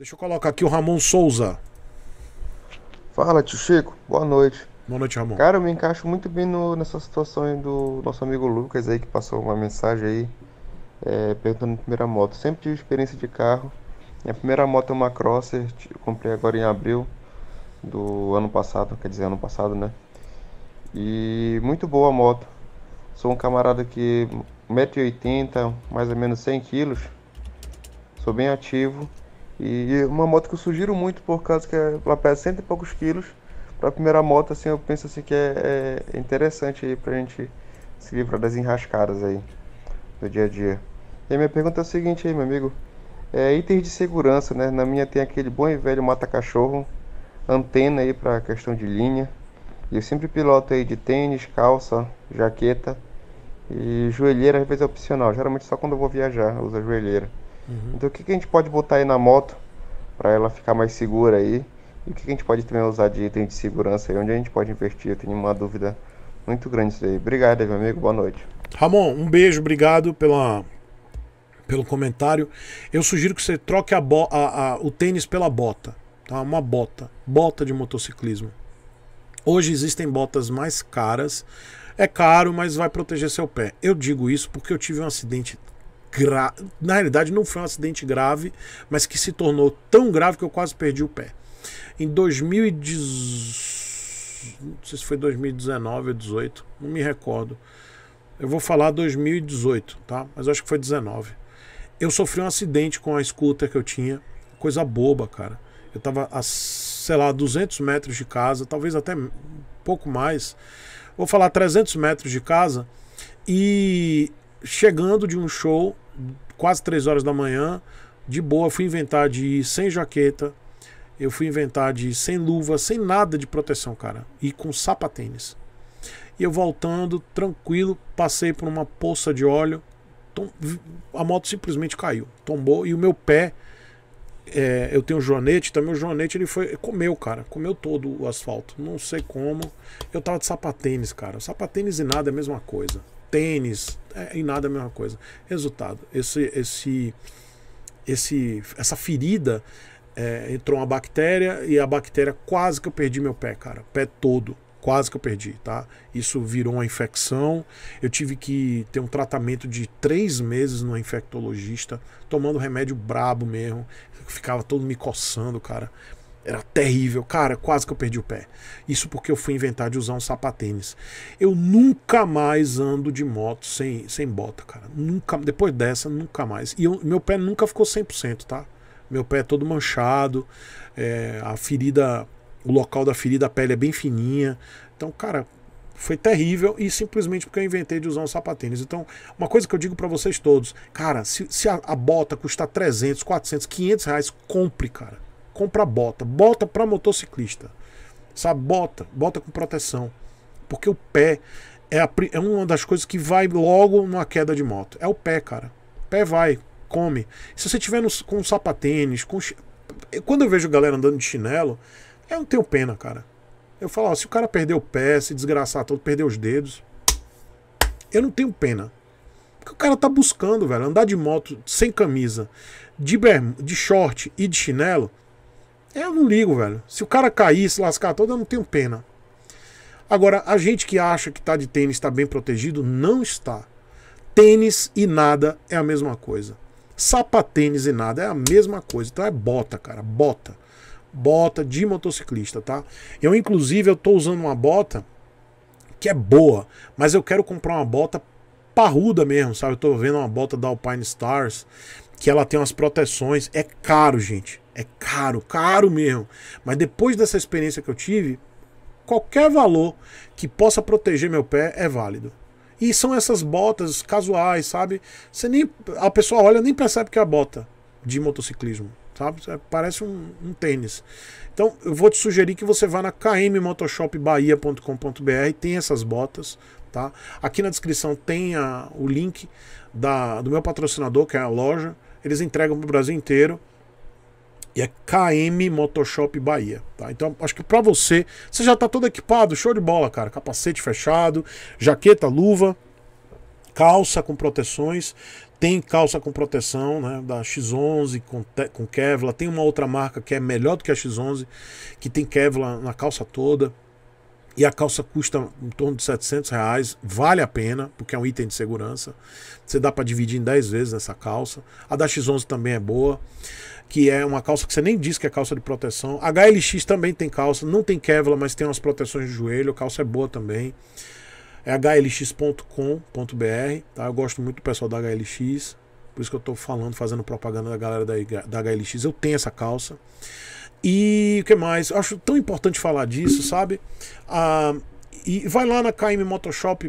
Deixa eu colocar aqui o Ramon Souza. Fala, tio Chico. Boa noite. Boa noite, Ramon. Cara, eu me encaixo muito bem no, nessa situação aí do nosso amigo Lucas aí, que passou uma mensagem aí, é, perguntando primeira moto. Sempre tive experiência de carro. Minha primeira moto é uma Crosser, eu comprei agora em abril do ano passado, quer dizer, ano passado, né? E muito boa a moto. Sou um camarada que 1,80m, mais ou menos 100kg. Sou bem ativo e uma moto que eu sugiro muito por causa que ela pesa cento e poucos quilos. Para a primeira moto, assim, eu penso assim que é, é interessante para a gente se livrar das enrascadas aí do dia a dia. E a minha pergunta é o seguinte aí, meu amigo. É, itens de segurança, né? Na minha tem aquele bom e velho mata-cachorro, antena aí para questão de linha. E eu sempre piloto aí de tênis, calça, jaqueta e joelheira às vezes é opcional. Geralmente só quando eu vou viajar eu uso a joelheira. Uhum. Então o que, que a gente pode botar aí na moto para ela ficar mais segura aí? E o que, que a gente pode também usar de item de segurança aí? Onde a gente pode investir? Eu tenho uma dúvida muito grande isso aí. Obrigado, meu amigo. Boa noite. Ramon, um beijo. Obrigado pela, pelo comentário. Eu sugiro que você troque a, a, a o tênis pela bota. Tá? Uma bota. Bota de motociclismo. Hoje existem botas mais caras. É caro, mas vai proteger seu pé. Eu digo isso porque eu tive um acidente grave. Na realidade, não foi um acidente grave, mas que se tornou tão grave que eu quase perdi o pé. Em 2018, não sei se foi 2019 ou 2018 não me recordo. Eu vou falar 2018, tá? Mas acho que foi 19. Eu sofri um acidente com a scooter que eu tinha, coisa boba, cara. Eu tava a, sei lá, 200 metros de casa, talvez até um pouco mais. Vou falar 300 metros de casa e chegando de um show, quase três horas da manhã, de boa, fui inventar de ir sem jaqueta, eu fui inventar de ir sem luva, sem nada de proteção, cara, e com sapatênis. E eu voltando, tranquilo, passei por uma poça de óleo, a moto simplesmente caiu, tombou, e o meu pé, é, eu tenho um joanete, também o joanete ele foi, comeu, cara, comeu todo o asfalto, não sei como, eu tava de sapatênis, cara, sapatênis e nada é a mesma coisa tênis, é, em nada é a mesma coisa. Resultado, esse, esse, esse, essa ferida é, entrou uma bactéria e a bactéria quase que eu perdi meu pé, cara, pé todo. Quase que eu perdi, tá? Isso virou uma infecção. Eu tive que ter um tratamento de três meses no infectologista, tomando remédio brabo mesmo. ficava todo me coçando, cara era terrível, cara, quase que eu perdi o pé. Isso porque eu fui inventar de usar um sapatênis. Eu nunca mais ando de moto sem, sem bota, cara. Nunca, depois dessa, nunca mais. E eu, meu pé nunca ficou 100%, tá? Meu pé é todo manchado, é, a ferida, o local da ferida, a pele é bem fininha. Então, cara, foi terrível e simplesmente porque eu inventei de usar um sapatênis. Então, uma coisa que eu digo para vocês todos, cara, se, se a, a, bota custar 300, 400, 500 reais, compre, cara compra bota, bota para motociclista. Sabe, bota, bota com proteção. Porque o pé é, a, é uma das coisas que vai logo numa queda de moto. É o pé, cara. O pé vai, come. Se você tiver no, com sapatênis, com quando eu vejo galera andando de chinelo, eu não tenho pena, cara. Eu falo, ó, se o cara perder o pé, se desgraçar todo, perder os dedos, eu não tenho pena. Porque o cara tá buscando, velho, andar de moto sem camisa, de, berm, de short e de chinelo, é, eu não ligo, velho. Se o cara cair, se lascar todo, eu não tenho pena. Agora, a gente que acha que tá de tênis, está bem protegido, não está. Tênis e nada é a mesma coisa. Sapatênis e nada é a mesma coisa. Então é bota, cara, bota. Bota de motociclista, tá? Eu, inclusive, eu tô usando uma bota que é boa, mas eu quero comprar uma bota parruda mesmo, sabe? Eu tô vendo uma bota da Alpine Stars que ela tem umas proteções. É caro, gente. É caro, caro mesmo. Mas depois dessa experiência que eu tive, qualquer valor que possa proteger meu pé é válido. E são essas botas casuais, sabe? Você nem a pessoa olha nem percebe que é a bota de motociclismo, sabe? Parece um, um tênis. Então eu vou te sugerir que você vá na kmmotoshopbahia.com.br, tem essas botas, tá? Aqui na descrição tem a, o link da, do meu patrocinador, que é a loja. Eles entregam para o Brasil inteiro. E é KM Motoshop Bahia, tá? Então, acho que para você, você já está todo equipado, show de bola, cara. Capacete fechado, jaqueta, luva, calça com proteções. Tem calça com proteção, né? Da X11 com, com Kevlar. Tem uma outra marca que é melhor do que a X11, que tem Kevlar na calça toda e a calça custa em torno de 700 reais, vale a pena, porque é um item de segurança. Você dá para dividir em 10 vezes essa calça. A da X11 também é boa, que é uma calça que você nem diz que é calça de proteção. A HLX também tem calça, não tem Kevlar, mas tem umas proteções de joelho, a calça é boa também. É hlx.com.br, tá? Eu gosto muito do pessoal da HLX, por isso que eu estou falando, fazendo propaganda da galera da, da HLX. Eu tenho essa calça. E o que mais? Acho tão importante falar disso, sabe? Ah, e vai lá na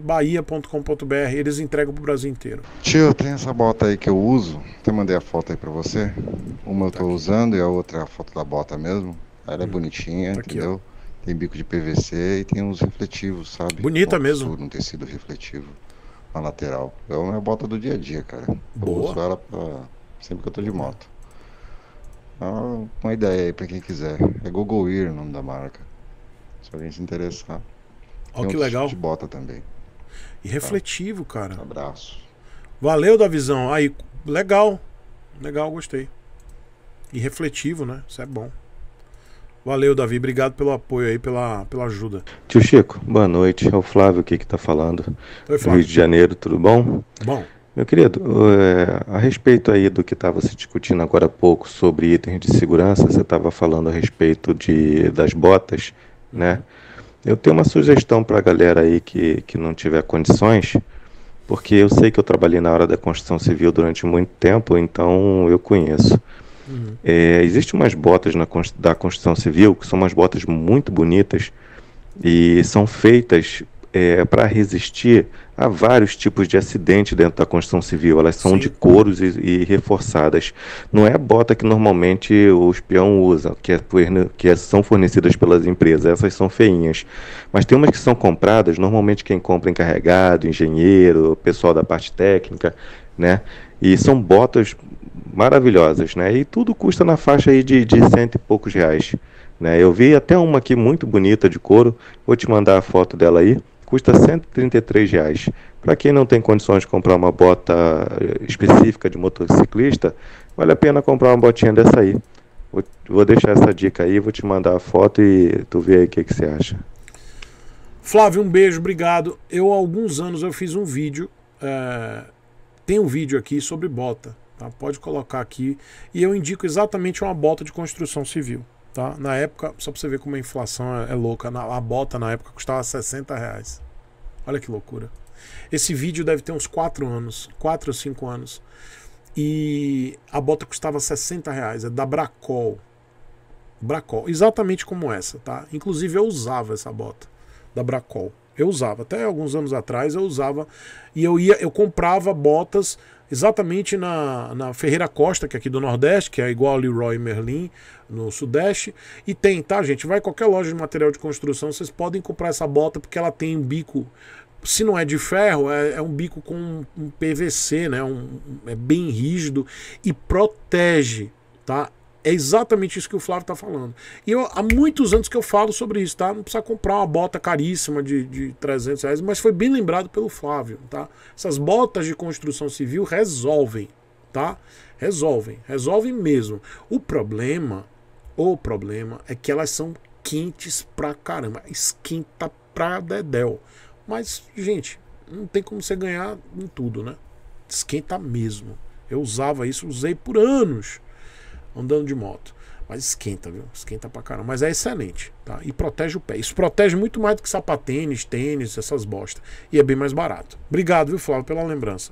Bahia.com.br. eles entregam pro Brasil inteiro. Tio, tem essa bota aí que eu uso, Até mandei a foto aí para você. Uma eu estou tô tá. usando e a outra é a foto da bota mesmo. Ela é hum. bonitinha, tá entendeu? Aqui, tem bico de PVC e tem uns refletivos, sabe? Bonita mesmo. um tecido refletivo na lateral. É uma bota do dia a dia, cara. Eu Boa. uso ela pra... sempre que eu tô de moto uma então, ideia aí pra quem quiser. É Google Ear o nome da marca. Se alguém se interessar. oh, que legal. De bota também. E refletivo, cara. Um abraço. Valeu da visão. Aí, legal. Legal, gostei. E refletivo, né? Isso é bom. Valeu, Davi. Obrigado pelo apoio aí, pela, pela ajuda. Tio Chico, boa noite. É o Flávio aqui que tá falando. Oi, Flávio. Rio de Janeiro, tudo bom? Bom. Meu querido, eh, a respeito aí do que estava se discutindo agora há pouco sobre itens de segurança, você estava falando a respeito de, das botas, né? Eu tenho uma sugestão para a galera aí que, que não tiver condições, porque eu sei que eu trabalhei na área da construção civil durante muito tempo, então eu conheço. Uhum. É, eh, Existem umas botas na, da construção civil que são umas botas muito bonitas e são feitas é, eh, para resistir Há vários tipos de acidente dentro da construção civil, elas são Sim. de couros e, e, reforçadas. Não é a bota que normalmente o peão usa que, é, que é, são fornecidas pelas empresas, essas são feinhas. Mas tem umas que são compradas, normalmente quem compra é encarregado, engenheiro, pessoal da parte técnica, né? E são botas maravilhosas, né? E tudo custa na faixa aí de, de cento e poucos reais. Né? Eu vi até uma aqui muito bonita de couro, vou te mandar a foto dela aí custa R$ 133. Reais. Para quem não tem condições de comprar uma bota eh, específica de motociclista, vale a pena comprar uma botinha dessa aí. Vou deixar essa dica aí, vou te mandar a foto e tu vê aí o que, que você acha. Flávio, um beijo, obrigado. Eu, há alguns anos, eu fiz um vídeo, é... tem um vídeo aqui sobre bota, tá? pode colocar aqui, e eu indico exatamente uma bota de construção civil. Tá? Na época, só para você ver como a inflação é, é louca, na, a bota na época custava 60 reais. Olha que loucura. Esse vídeo deve ter uns 4 anos, 4 ou 5 anos. E a bota custava 60 reais, é da Bracol. Bracol, exatamente como essa, tá? Inclusive eu usava essa bota da Bracol. Eu usava, até alguns anos atrás eu usava e eu ia, eu comprava botas exatamente na, na Ferreira Costa, que é aqui do Nordeste, que é igual a Leroy Merlin no Sudeste. E tem, tá, gente? Vai qualquer loja de material de construção, vocês podem comprar essa bota porque ela tem um bico. Se não é de ferro, é, é um bico com um PVC, né? Um, é bem rígido e protege, tá? É exatamente isso que o Flávio está falando. E eu, há muitos anos que eu falo sobre isso, tá? Não precisa comprar uma bota caríssima de, de 300 reais, mas foi bem lembrado pelo Flávio, tá? Essas botas de construção civil resolvem, tá? Resolvem, resolvem mesmo. O problema, o problema é que elas são quentes pra caramba, esquenta pra dedéu. Mas, gente, não tem como você ganhar em tudo, né? Esquenta mesmo. Eu usava isso, usei por anos andando de moto. Mas esquenta, viu? Esquenta pra caramba. Mas é excelente, tá? E protege o pé. Isso protege muito mais do que sapatênis, tênis, essas bostas. E é bem mais barato. Obrigado, viu, Flávio, pela lembrança.